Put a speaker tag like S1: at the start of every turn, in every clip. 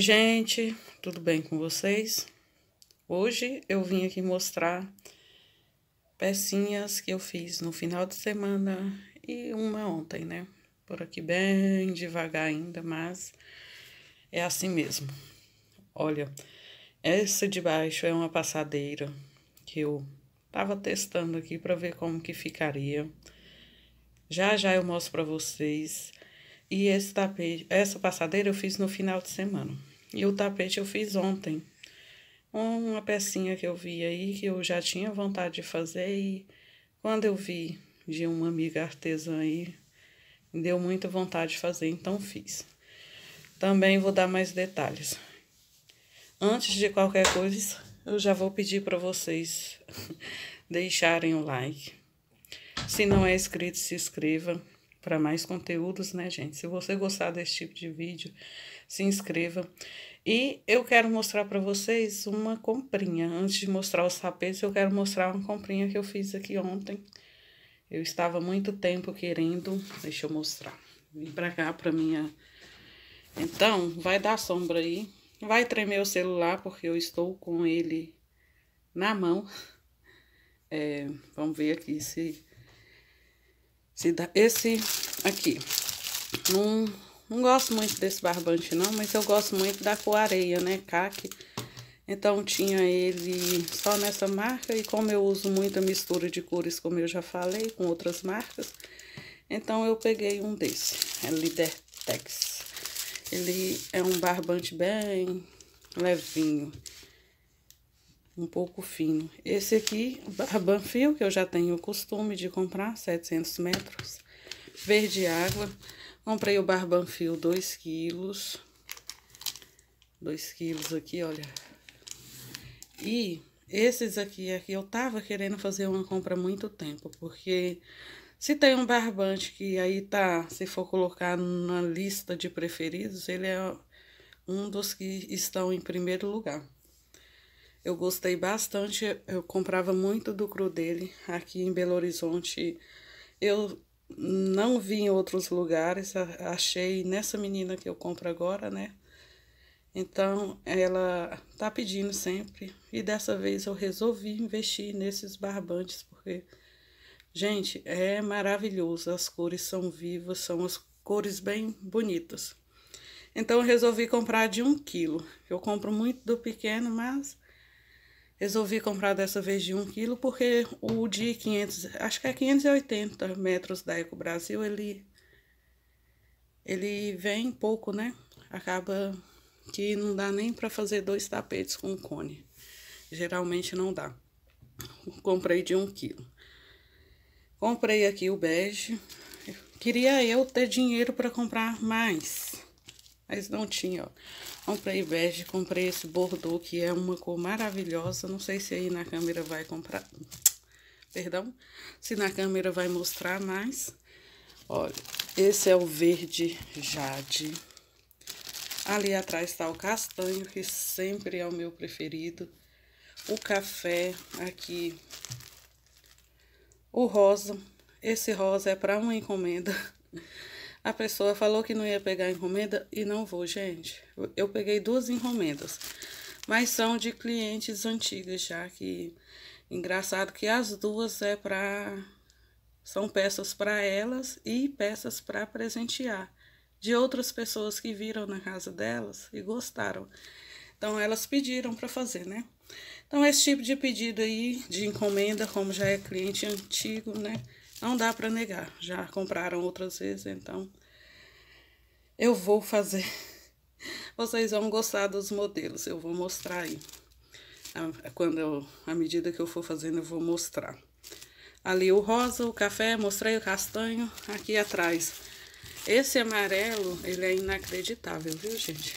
S1: Oi, gente, tudo bem com vocês? Hoje eu vim aqui mostrar pecinhas que eu fiz no final de semana e uma ontem, né? Por aqui bem devagar ainda, mas é assim mesmo. Olha, essa de baixo é uma passadeira que eu tava testando aqui para ver como que ficaria. Já já eu mostro para vocês. E esse tapete, essa passadeira eu fiz no final de semana. E o tapete eu fiz ontem. Uma pecinha que eu vi aí, que eu já tinha vontade de fazer, e quando eu vi de uma amiga artesã aí, deu muita vontade de fazer, então fiz. Também vou dar mais detalhes. Antes de qualquer coisa, eu já vou pedir para vocês deixarem o like. Se não é inscrito, se inscreva para mais conteúdos, né, gente? Se você gostar desse tipo de vídeo, se inscreva. E eu quero mostrar para vocês uma comprinha. Antes de mostrar os tapetes, eu quero mostrar uma comprinha que eu fiz aqui ontem. Eu estava muito tempo querendo... Deixa eu mostrar. Vim para cá para minha... Então, vai dar sombra aí. Vai tremer o celular, porque eu estou com ele na mão. É, vamos ver aqui se esse, esse aqui. Não, não gosto muito desse barbante, não, mas eu gosto muito da cor areia, né? Caque. Então, tinha ele só nessa marca. E como eu uso muita mistura de cores, como eu já falei, com outras marcas, então eu peguei um desse. É Lidertex. Ele é um barbante bem levinho um pouco fino. Esse aqui, Banfio, que eu já tenho o costume de comprar, 700 metros. Verde água. Comprei o barbanfio 2 quilos. 2 quilos aqui, olha. E esses aqui, aqui eu tava querendo fazer uma compra há muito tempo, porque se tem um barbante que aí tá, se for colocar na lista de preferidos, ele é um dos que estão em primeiro lugar. Eu gostei bastante, eu comprava muito do cru dele aqui em Belo Horizonte. Eu não vi em outros lugares, achei nessa menina que eu compro agora, né? Então ela tá pedindo sempre e dessa vez eu resolvi investir nesses barbantes porque gente, é maravilhoso, as cores são vivas, são as cores bem bonitas. Então eu resolvi comprar de um quilo. Eu compro muito do pequeno, mas Resolvi comprar dessa vez de 1 kg porque o de 500, acho que é 580 metros da Eco Brasil, ele ele vem pouco, né? Acaba que não dá nem para fazer dois tapetes com cone. Geralmente não dá. Comprei de 1 kg. Comprei aqui o bege. Queria eu ter dinheiro para comprar mais, mas não tinha, ó. Comprei bege, comprei esse bordô, que é uma cor maravilhosa. Não sei se aí na câmera vai comprar... Perdão. Se na câmera vai mostrar mais. Olha, esse é o verde jade. Ali atrás está o castanho, que sempre é o meu preferido. O café aqui. O rosa. Esse rosa é para uma encomenda. A pessoa falou que não ia pegar encomenda e não vou, gente. Eu peguei duas encomendas, mas são de clientes antigas já que engraçado que as duas é para são peças para elas e peças para presentear de outras pessoas que viram na casa delas e gostaram. Então elas pediram para fazer, né? Então esse tipo de pedido aí de encomenda, como já é cliente antigo, né? Não dá para negar. Já compraram outras vezes, então eu vou fazer. Vocês vão gostar dos modelos. Eu vou mostrar aí. Ah, é quando eu, à medida que eu for fazendo, eu vou mostrar. Ali o rosa, o café, mostrei o castanho. Aqui atrás. Esse amarelo, ele é inacreditável, viu, gente?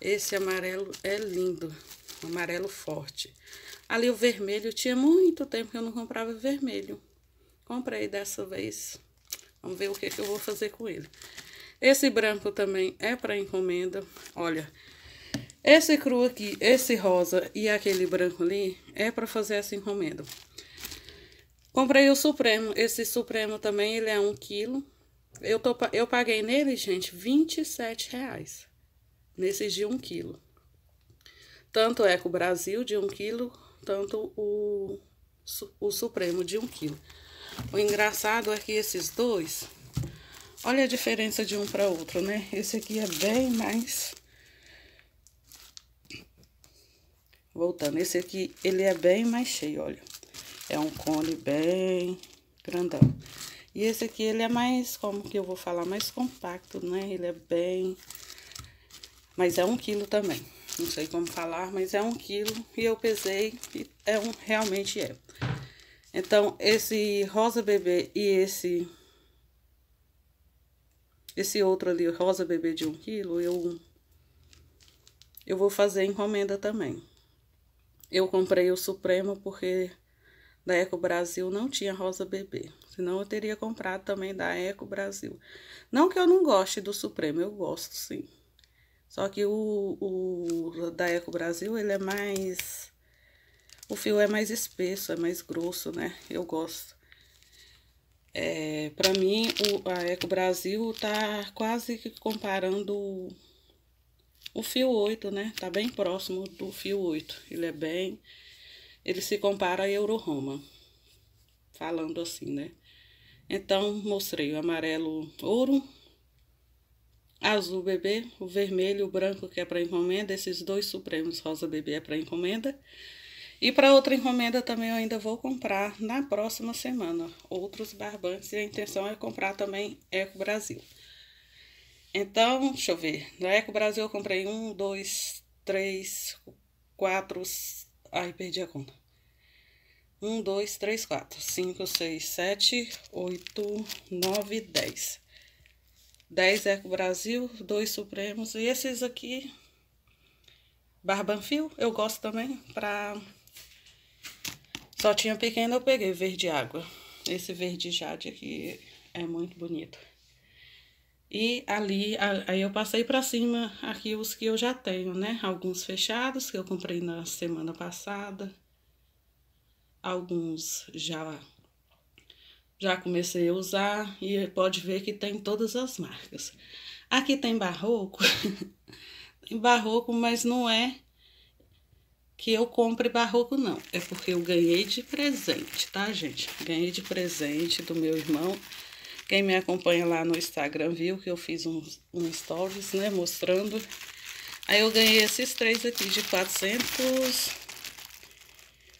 S1: Esse amarelo é lindo. Amarelo forte. Ali o vermelho, tinha muito tempo que eu não comprava vermelho. Comprei dessa vez. Vamos ver o que, que eu vou fazer com ele. Esse branco também é para encomenda. Olha, esse cru aqui, esse rosa e aquele branco ali é para fazer essa encomenda. Comprei o Supremo. Esse Supremo também, ele é um quilo. Eu, tô, eu paguei nele, gente, 27 reais. Nesses de um quilo. Tanto é que o Brasil de um quilo, tanto o, o Supremo de um quilo. O engraçado é que esses dois, olha a diferença de um para outro, né? Esse aqui é bem mais... Voltando, esse aqui, ele é bem mais cheio, olha. É um cone bem grandão. E esse aqui, ele é mais, como que eu vou falar, mais compacto, né? Ele é bem... Mas é um quilo também. Não sei como falar, mas é um quilo. E eu pesei e é um, realmente é. Então, esse rosa bebê e esse... Esse outro ali, rosa bebê de 1 um quilo, eu... Eu vou fazer encomenda também. Eu comprei o Supremo porque da Eco Brasil não tinha rosa bebê. Senão eu teria comprado também da Eco Brasil. Não que eu não goste do Supremo, eu gosto sim. Só que o, o da Eco Brasil, ele é mais o fio é mais espesso, é mais grosso, né? Eu gosto. É, para mim, o, a Eco Brasil tá quase que comparando o, o fio 8, né? Tá bem próximo do fio 8. Ele é bem... Ele se compara a Euro Roma. Falando assim, né? Então, mostrei o amarelo ouro, azul bebê, o vermelho, o branco que é para encomenda, esses dois supremos rosa bebê é para encomenda. E para outra encomenda também eu ainda vou comprar na próxima semana outros barbantes e a intenção é comprar também Eco Brasil. Então, deixa eu ver. Na Eco Brasil eu comprei um, dois, três, quatro. Ai, perdi a conta. Um, dois, três, quatro, cinco, seis, sete, oito, nove, dez. Dez Eco Brasil, dois Supremos. E esses aqui, Barbanfil eu gosto também para só tinha pequeno, eu peguei verde água. Esse verde jade aqui é muito bonito. E ali, aí eu passei para cima aqui os que eu já tenho, né? Alguns fechados que eu comprei na semana passada. Alguns já já comecei a usar e pode ver que tem todas as marcas. Aqui tem barroco. tem barroco, mas não é que eu compre barroco, não. É porque eu ganhei de presente, tá, gente? Ganhei de presente do meu irmão. Quem me acompanha lá no Instagram viu que eu fiz um, um stories, né, mostrando. Aí eu ganhei esses três aqui de 400,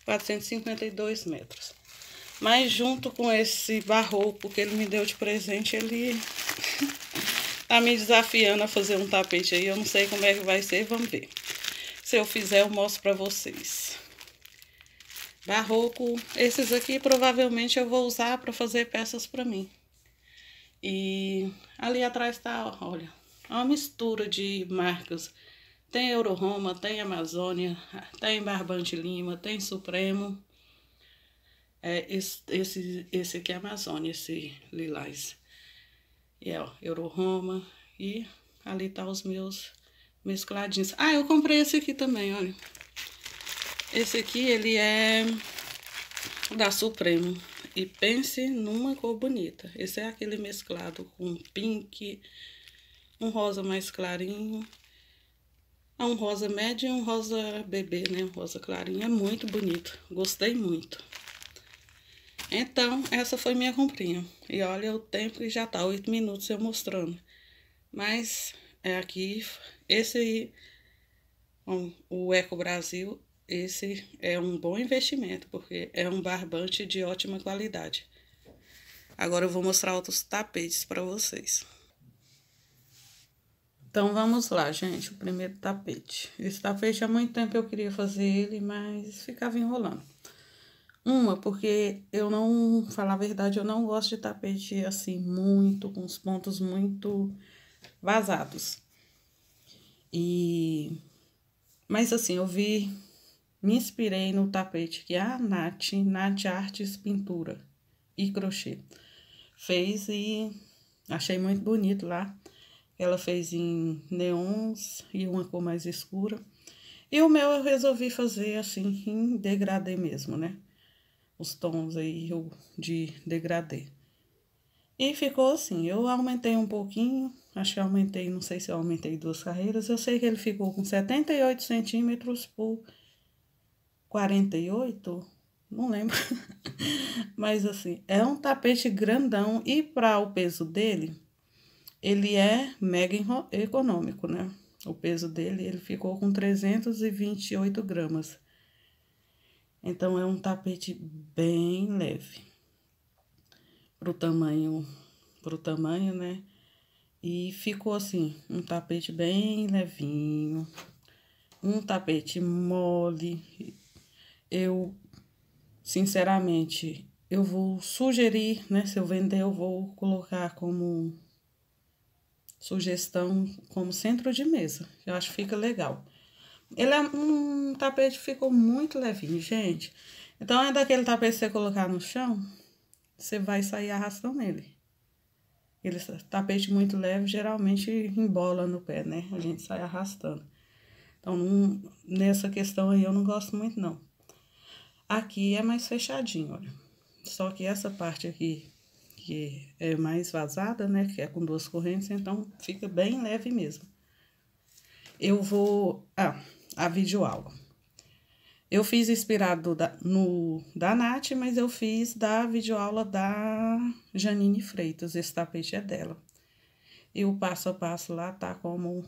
S1: 452 metros. Mas junto com esse barroco que ele me deu de presente, ele tá me desafiando a fazer um tapete aí. Eu não sei como é que vai ser, vamos ver. Se eu fizer, eu mostro pra vocês. Barroco, esses aqui provavelmente eu vou usar pra fazer peças pra mim. E ali atrás tá, olha, é uma mistura de marcas. Tem Euroroma, tem Amazônia, tem Barbante Lima, tem Supremo. É, esse, esse, esse aqui é Amazônia, esse lilás. E é, ó, Euroroma. E ali tá os meus mescladinhos. Ah, eu comprei esse aqui também, olha. Esse aqui, ele é da Supremo. E pense numa cor bonita. Esse é aquele mesclado com pink, um rosa mais clarinho, ah, um rosa médio e um rosa bebê, né? Um rosa clarinho. É muito bonito. Gostei muito. Então, essa foi minha comprinha. E olha o tempo que já tá, oito minutos eu mostrando. Mas é aqui esse um, o Eco Brasil, esse é um bom investimento, porque é um barbante de ótima qualidade. Agora eu vou mostrar outros tapetes para vocês. Então vamos lá, gente, o primeiro tapete. Esse tapete há muito tempo eu queria fazer ele, mas ficava enrolando. Uma, porque eu não, falar a verdade, eu não gosto de tapete assim muito, com os pontos muito vazados. E mas assim, eu vi, me inspirei no tapete que a Nath, Nath Artes Pintura e Crochê fez e achei muito bonito lá. Ela fez em neons e uma cor mais escura. E o meu eu resolvi fazer assim, em degradê mesmo, né? Os tons aí de degradê. E ficou assim, eu aumentei um pouquinho, acho que aumentei, não sei se eu aumentei duas carreiras, eu sei que ele ficou com 78 centímetros por 48, não lembro. Mas assim, é um tapete grandão e para o peso dele, ele é mega econômico, né? O peso dele, ele ficou com 328 gramas. Então, é um tapete bem leve pro tamanho, pro tamanho, né? E ficou assim, um tapete bem levinho, um tapete mole. Eu, sinceramente, eu vou sugerir, né? Se eu vender, eu vou colocar como sugestão como centro de mesa. Eu acho que fica legal. Ele é um tapete ficou muito levinho, gente. Então é daquele tapete que você colocar no chão, você vai sair arrastando nele. Ele, tapete muito leve geralmente embola no pé, né? A gente sai arrastando. Então, nessa questão aí eu não gosto muito, não. Aqui é mais fechadinho, olha. Só que essa parte aqui, que é mais vazada, né? Que é com duas correntes, então fica bem leve mesmo. Eu vou... Ah, a videoaula. Eu fiz inspirado da, no, da Nath, mas eu fiz da videoaula da Janine Freitas. Esse tapete é dela. E o passo a passo lá tá como.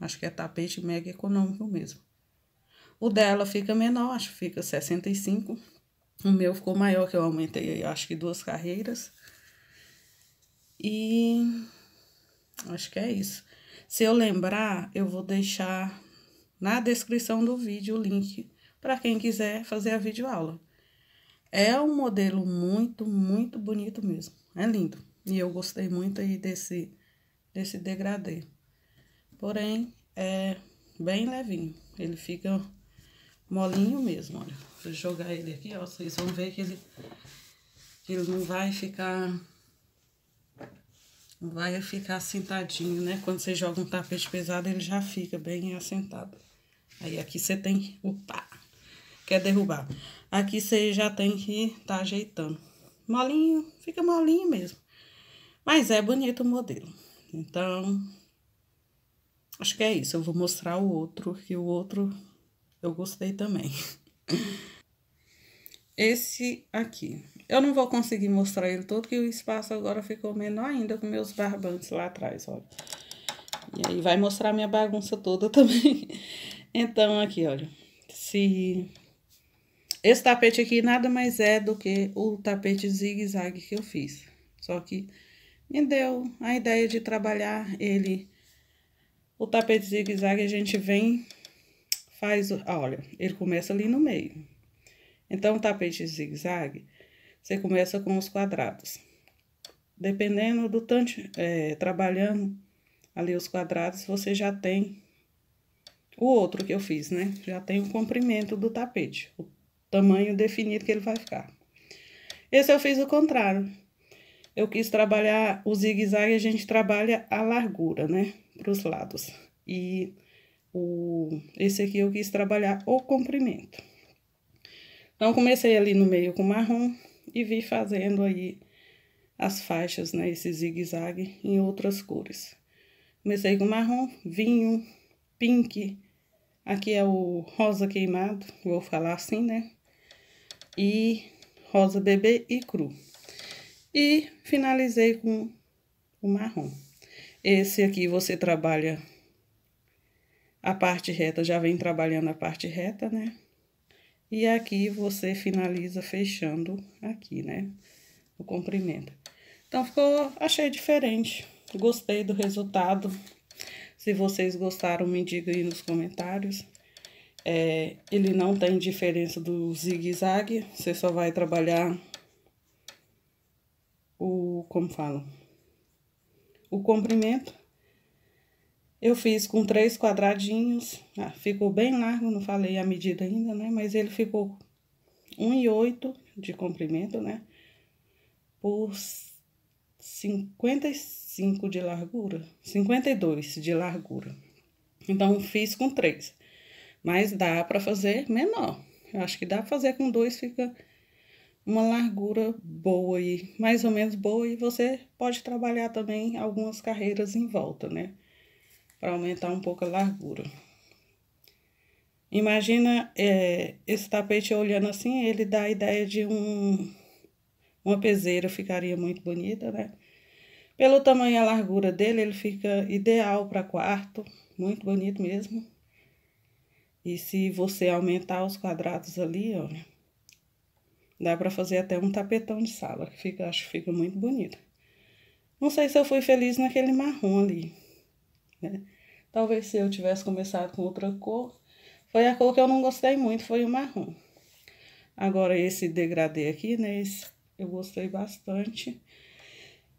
S1: Acho que é tapete mega econômico mesmo. O dela fica menor, acho que fica 65. O meu ficou maior, que eu aumentei, acho que duas carreiras. E acho que é isso. Se eu lembrar, eu vou deixar na descrição do vídeo o link para quem quiser fazer a videoaula. É um modelo muito, muito bonito mesmo. É lindo. E eu gostei muito aí desse, desse degradê. Porém, é bem levinho. Ele fica molinho mesmo, olha. Se eu jogar ele aqui, ó, vocês vão ver que ele, que ele não vai ficar... Não vai ficar assentadinho, né? Quando você joga um tapete pesado, ele já fica bem assentado. Aí aqui você tem o pá quer derrubar. Aqui você já tem que tá ajeitando. Molinho, fica molinho mesmo. Mas é bonito o modelo. Então, acho que é isso. Eu vou mostrar o outro, que o outro eu gostei também. Esse aqui. Eu não vou conseguir mostrar ele todo, que o espaço agora ficou menor ainda com meus barbantes lá atrás, olha. E aí vai mostrar minha bagunça toda também. Então, aqui, olha. Se esse tapete aqui nada mais é do que o tapete zigue-zague que eu fiz. Só que me deu a ideia de trabalhar ele. O tapete zigue-zague a gente vem, faz... Ah, olha, ele começa ali no meio. Então, o tapete zigue-zague, você começa com os quadrados. Dependendo do tanto... É, trabalhando ali os quadrados, você já tem o outro que eu fiz, né? Já tem o comprimento do tapete. O tamanho definido que ele vai ficar. Esse eu fiz o contrário. Eu quis trabalhar o zigue-zague, a gente trabalha a largura, né? Para os lados. E o, esse aqui eu quis trabalhar o comprimento. Então, comecei ali no meio com marrom e vi fazendo aí as faixas, né? Esse zigue-zague em outras cores. Comecei com marrom, vinho, pink. Aqui é o rosa queimado, vou falar assim, né? e rosa bebê e cru. E finalizei com o marrom. Esse aqui você trabalha a parte reta, já vem trabalhando a parte reta, né? E aqui você finaliza fechando aqui, né? O comprimento. Então, ficou, achei diferente. Gostei do resultado. Se vocês gostaram, me digam aí nos comentários. É, ele não tem diferença do zigue-zague, você só vai trabalhar o, como fala, o comprimento. Eu fiz com três quadradinhos, ah, ficou bem largo, não falei a medida ainda, né? Mas ele ficou 1,8 de comprimento, né? Por 55 de largura, 52 de largura. Então, fiz com três. Mas dá para fazer menor. Eu acho que dá para fazer com dois, fica uma largura boa aí, mais ou menos boa, e você pode trabalhar também algumas carreiras em volta, né? Para aumentar um pouco a largura. Imagina é, esse tapete olhando assim, ele dá a ideia de um, uma peseira, ficaria muito bonita, né? Pelo tamanho e a largura dele, ele fica ideal para quarto, muito bonito mesmo. E se você aumentar os quadrados ali, olha, dá para fazer até um tapetão de sala, que fica, acho que fica muito bonito. Não sei se eu fui feliz naquele marrom ali, né? Talvez se eu tivesse começado com outra cor, foi a cor que eu não gostei muito, foi o marrom. Agora esse degradê aqui, né, esse eu gostei bastante.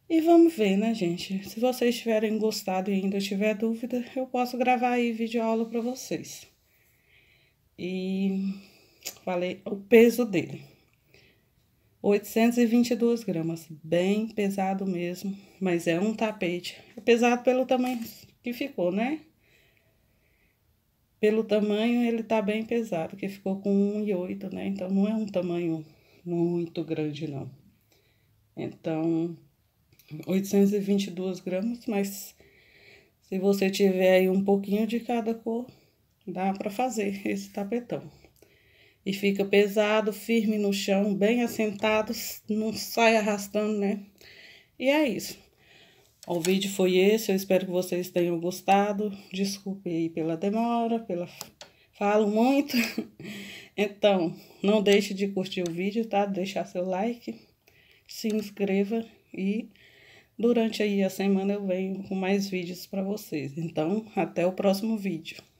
S1: E vamos ver, né, gente? Se vocês tiverem gostado e ainda tiver dúvida, eu posso gravar aí vídeo aula para vocês e falei é o peso dele. 822 gramas, bem pesado mesmo, mas é um tapete. É pesado pelo tamanho que ficou, né? Pelo tamanho ele tá bem pesado, que ficou com 1,8, né? Então não é um tamanho muito grande, não. Então, 822 gramas, mas se você tiver aí um pouquinho de cada cor, Dá para fazer esse tapetão. E fica pesado, firme no chão, bem assentado, não sai arrastando, né? E é isso. O vídeo foi esse, eu espero que vocês tenham gostado. Desculpe aí pela demora, pela falo muito. Então, não deixe de curtir o vídeo, tá? Deixar seu like, se inscreva e durante aí a semana eu venho com mais vídeos para vocês. Então, até o próximo vídeo.